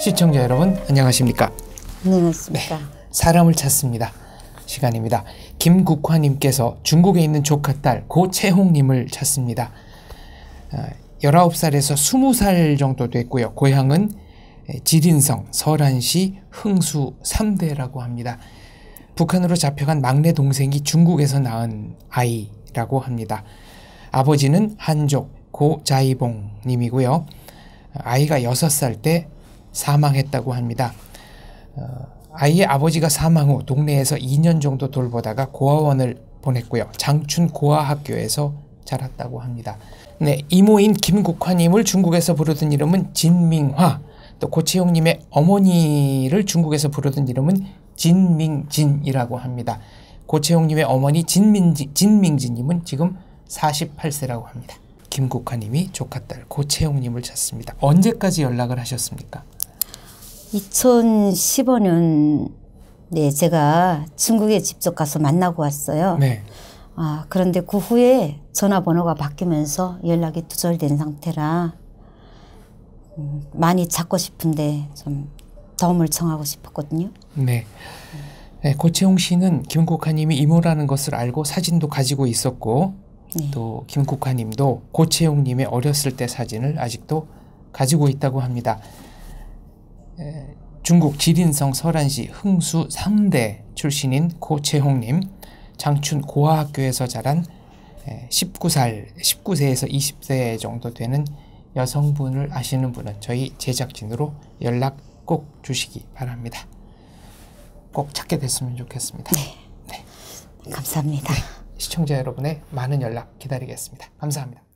시청자 여러분 안녕하십니까? 안녕하십니까? 네, 사람을 찾습니다. 시간입니다. 김국화님께서 중국에 있는 조카 딸 고채홍님을 찾습니다. 19살에서 어, 20살 정도 됐고요. 고향은 지린성, 서란시 흥수 3대라고 합니다. 북한으로 잡혀간 막내 동생이 중국에서 낳은 아이라고 합니다. 아버지는 한족 고자이봉 님이고요. 아이가 6살 때 사망했다고 합니다. 어, 아이의 아버지가 사망 후 동네에서 2년 정도 돌보다가 고아원을 보냈고요. 장춘 고아학교에서 자랐다고 합니다. 네, 이모인 김국화님을 중국에서 부르던 이름은 진민화, 또 고채용님의 어머니를 중국에서 부르던 이름은 진민진이라고 합니다. 고채용님의 어머니 진민지, 진민진님은 지금 48세라고 합니다. 김국화님이 조카딸 고채용님을 찾습니다. 언제까지 연락을 하셨습니까? 2015년 네 제가 중국에 직접 가서 만나고 왔어요. 네. 아 그런데 그 후에 전화번호가 바뀌면서 연락이 두절된 상태라 음, 많이 찾고 싶은데 좀 도움을 청하고 싶었거든요. 네. 네 고채홍 씨는 김국화님이 이모라는 것을 알고 사진도 가지고 있었고 네. 또 김국화님도 고채홍님의 어렸을 때 사진을 아직도 가지고 있다고 합니다. 중국 지린성 설안시 흥수 3대 출신인 고채홍님, 장춘 고아학교에서 자란 19살, 19세에서 20세 정도 되는 여성분을 아시는 분은 저희 제작진으로 연락 꼭 주시기 바랍니다. 꼭 찾게 됐으면 좋겠습니다. 네. 네. 감사합니다. 네. 시청자 여러분의 많은 연락 기다리겠습니다. 감사합니다.